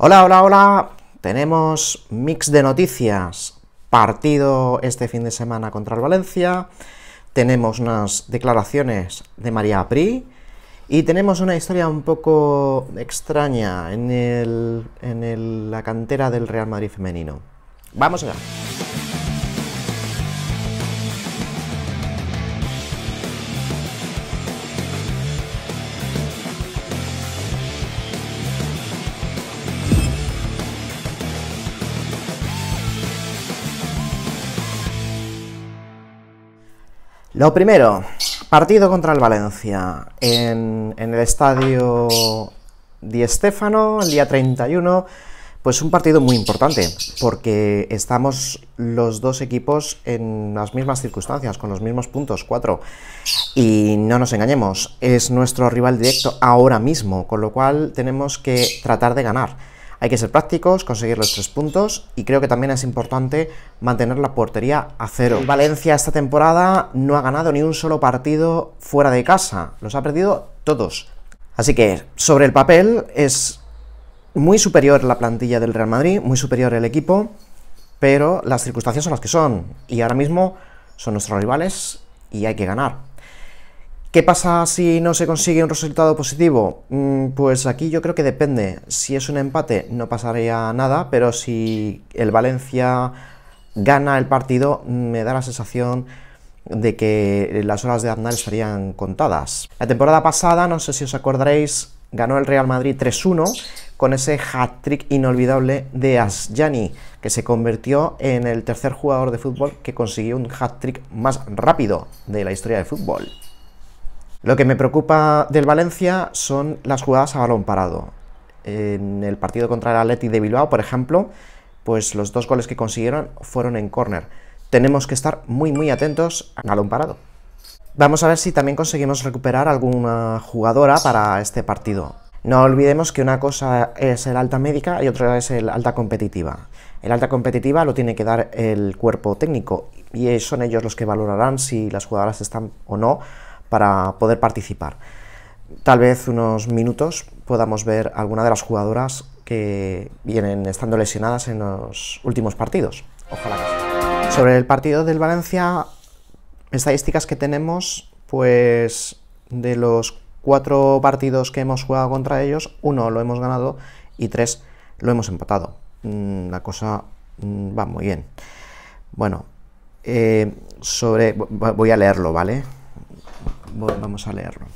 Hola, hola, hola. Tenemos mix de noticias. Partido este fin de semana contra el Valencia. Tenemos unas declaraciones de María Pri. Y tenemos una historia un poco extraña en, la cantera del Real Madrid femenino. Vamos allá. Lo primero, partido contra el Valencia en, el estadio Di Stéfano, el día 31. Pues un partido muy importante, porque estamos los dos equipos en las mismas circunstancias, con los mismos puntos, cuatro. Y no nos engañemos, es nuestro rival directo ahora mismo, con lo cual tenemos que tratar de ganar. Hay que ser prácticos, conseguir los tres puntos y creo que también es importante mantener la portería a cero. Valencia esta temporada no ha ganado ni un solo partido fuera de casa, los ha perdido todos. Así que sobre el papel es muy superior la plantilla del Real Madrid, muy superior el equipo, pero las circunstancias son las que son y ahora mismo son nuestros rivales y hay que ganar. ¿Qué pasa si no se consigue un resultado positivo? Mm, pues aquí yo creo que depende. Si es un empate no pasaría nada, pero si el Valencia gana el partido me da la sensación de que las horas de Aznar estarían contadas. La temporada pasada, no sé si os acordaréis, ganó el Real Madrid 3-1 con ese hat-trick inolvidable de Asjani, que se convirtió en el tercer jugador de fútbol que consiguió un hat-trick más rápido de la historia del fútbol. Lo que me preocupa del Valencia son las jugadas a balón parado. En el partido contra el Atleti de Bilbao, por ejemplo, pues los dos goles que consiguieron fueron en córner. Tenemos que estar muy muy atentos a balón parado. Vamos a ver si también conseguimos recuperar alguna jugadora para este partido. No olvidemos que una cosa es el alta médica y otra es el alta competitiva. El alta competitiva lo tiene que dar el cuerpo técnico y son ellos los que valorarán si las jugadoras están o no para poder participar. Tal vez unos minutos podamos ver alguna de las jugadoras que vienen estando lesionadas en los últimos partidos. Ojalá Sobre el partido del Valencia, estadísticas que tenemos, pues de los cuatro partidos que hemos jugado contra ellos, uno lo hemos ganado y tres lo hemos empatado. Mm, la cosa mm, va muy bien. Bueno, eh, sobre. Voy a leerlo, ¿vale? vamos a leerlo.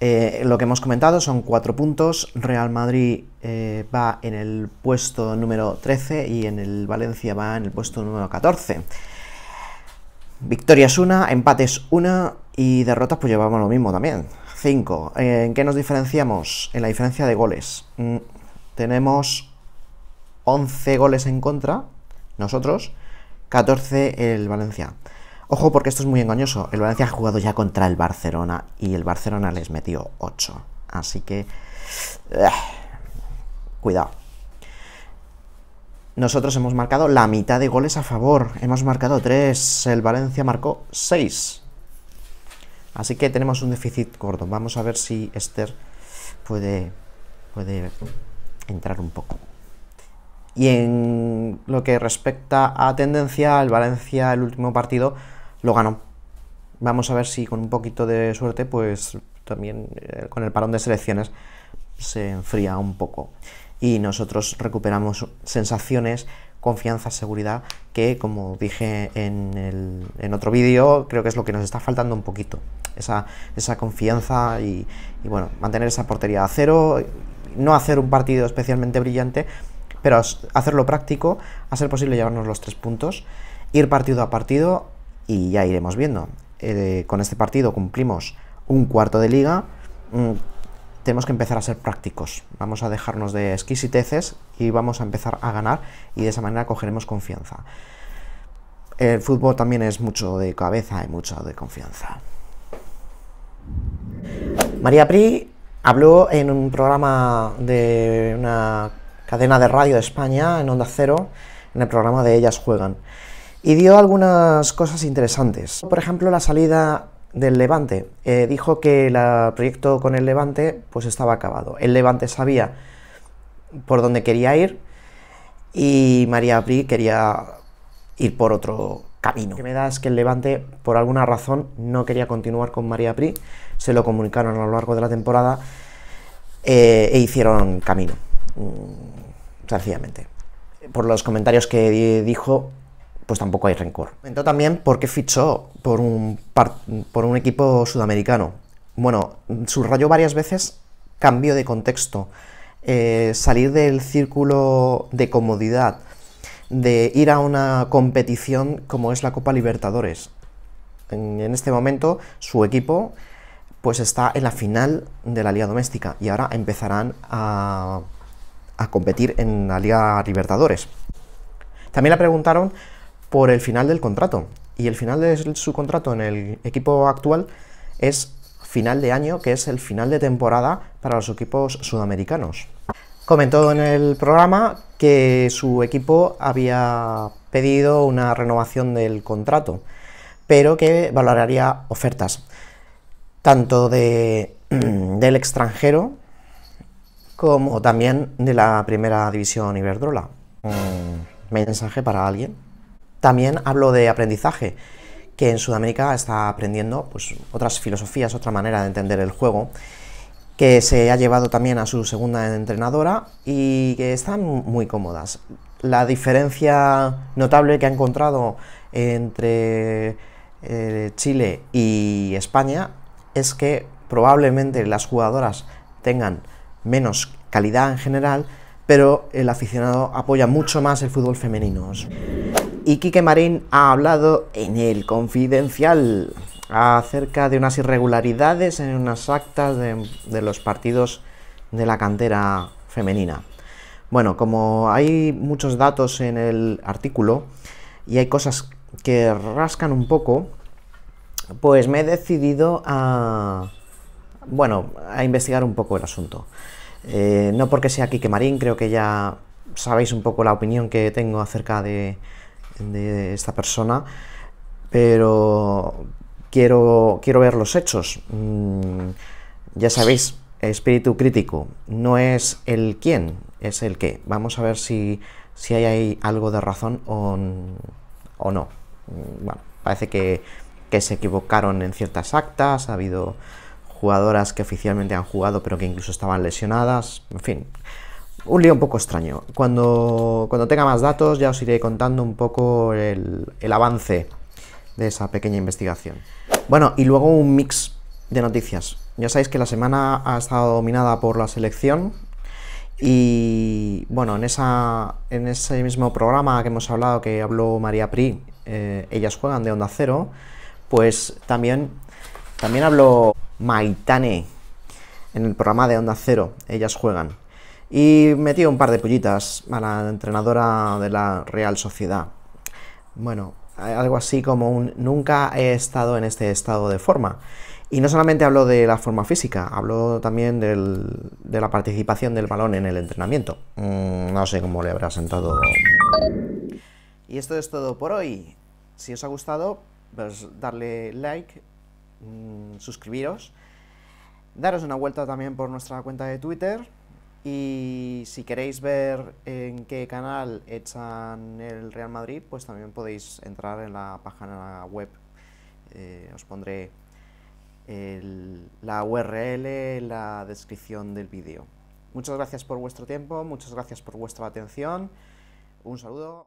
Eh, lo que hemos comentado son cuatro puntos. Real Madrid eh, va en el puesto número 13 y en el Valencia va en el puesto número 14. es una, empates una y derrotas pues llevamos lo mismo también. Cinco. Eh, ¿En qué nos diferenciamos? En la diferencia de goles. Mm, tenemos 11 goles en contra, nosotros, 14 el Valencia. Ojo porque esto es muy engañoso. El Valencia ha jugado ya contra el Barcelona y el Barcelona les metió 8. Así que... Eh, cuidado. Nosotros hemos marcado la mitad de goles a favor. Hemos marcado 3. El Valencia marcó 6. Así que tenemos un déficit gordo. Vamos a ver si Esther puede, puede entrar un poco. Y en lo que respecta a tendencia, el Valencia, el último partido, lo ganó. Vamos a ver si con un poquito de suerte, pues también eh, con el parón de selecciones se enfría un poco. Y nosotros recuperamos sensaciones, confianza, seguridad, que como dije en, el, en otro vídeo, creo que es lo que nos está faltando un poquito. Esa, esa confianza y, bueno, mantener esa portería a cero, no hacer un partido especialmente brillante, pero hacerlo práctico, a ser posible llevarnos los tres puntos, ir partido a partido, y ya iremos viendo. Eh, con este partido cumplimos un cuarto de liga. Mm, tenemos que empezar a ser prácticos. Vamos a dejarnos de exquisiteces y vamos a empezar a ganar y de esa manera cogeremos confianza. El fútbol también es mucho de cabeza y mucho de confianza. María Pri habló en un programa de una cadena de radio de España, en Onda Cero, en el programa de Ellas Juegan y dio algunas cosas interesantes. Por ejemplo, la salida del Levante. Eh, dijo que el proyecto con el Levante pues estaba acabado. El Levante sabía por dónde quería ir y María Pri quería ir por otro camino. Lo que me da es que el Levante, por alguna razón, no quería continuar con María Pri, se lo comunicaron a lo largo de la temporada eh, e hicieron camino, mm, sencillamente. Por los comentarios que dijo, pues tampoco hay rencor. Comentó también por qué fichó por un, por un equipo sudamericano. Bueno, subrayó varias veces cambio de contexto, eh, salir del círculo de comodidad, de ir a una competición como es la Copa Libertadores. En, en este momento su equipo pues está en la final de la Liga Doméstica y ahora empezarán a, a competir en la Liga Libertadores. También le preguntaron por el final del contrato. Y el final de su contrato en el equipo actual es final de año, que es el final de temporada para los equipos sudamericanos. Comentó en el programa que su equipo había pedido una renovación del contrato, pero que valoraría ofertas, tanto de, del extranjero como también de la primera división Iberdrola. mensaje para alguien. También hablo de aprendizaje, que en Sudamérica está aprendiendo pues, otras filosofías, otra manera de entender el juego, que se ha llevado también a su segunda entrenadora y que están muy cómodas. La diferencia notable que ha encontrado entre eh, Chile y España es que probablemente las jugadoras tengan menos calidad en general, pero el aficionado apoya mucho más el fútbol femenino y Quique Marín ha hablado en el Confidencial acerca de unas irregularidades en unas actas de, los partidos de la cantera femenina. Bueno, como hay muchos datos en el artículo y hay cosas que rascan un poco, pues me he decidido a, bueno, a investigar un poco el asunto. Eh, no porque sea Quique Marín, creo que ya sabéis un poco la opinión que tengo acerca de, de esta persona, pero quiero, quiero ver los hechos. Mm, ya sabéis, espíritu crítico no es el quién, es el qué. Vamos a ver si, si hay algo de razón o, o no. Mm, bueno, parece que, que se equivocaron en ciertas actas, ha habido jugadoras que oficialmente han jugado pero que incluso estaban lesionadas, en fin un lío un poco extraño. Cuando, cuando tenga más datos ya os iré contando un poco el, avance de esa pequeña investigación. Bueno, y luego un mix de noticias. Ya sabéis que la semana ha estado dominada por la selección y bueno, en, esa, en ese mismo programa que hemos hablado, que habló María Pri, eh, ellas juegan de Onda Cero, pues también, también habló Maitane en el programa de Onda Cero, ellas juegan. Y metí un par de pollitas a la entrenadora de la Real Sociedad. Bueno, eh, algo así como un nunca he estado en este estado de forma. Y no solamente hablo de la forma física, hablo también de la participación del balón en el entrenamiento. Mm, no sé cómo le habrá sentado. Y esto es todo por hoy. Si os ha gustado, pues darle like, mm, suscribiros, daros una vuelta también por nuestra cuenta de Twitter y si queréis ver en qué canal echan el Real Madrid, pues también podéis entrar en la página web. Eh, os pondré la URL en la descripción del vídeo. Muchas gracias por vuestro tiempo, muchas gracias por vuestra atención. Un saludo.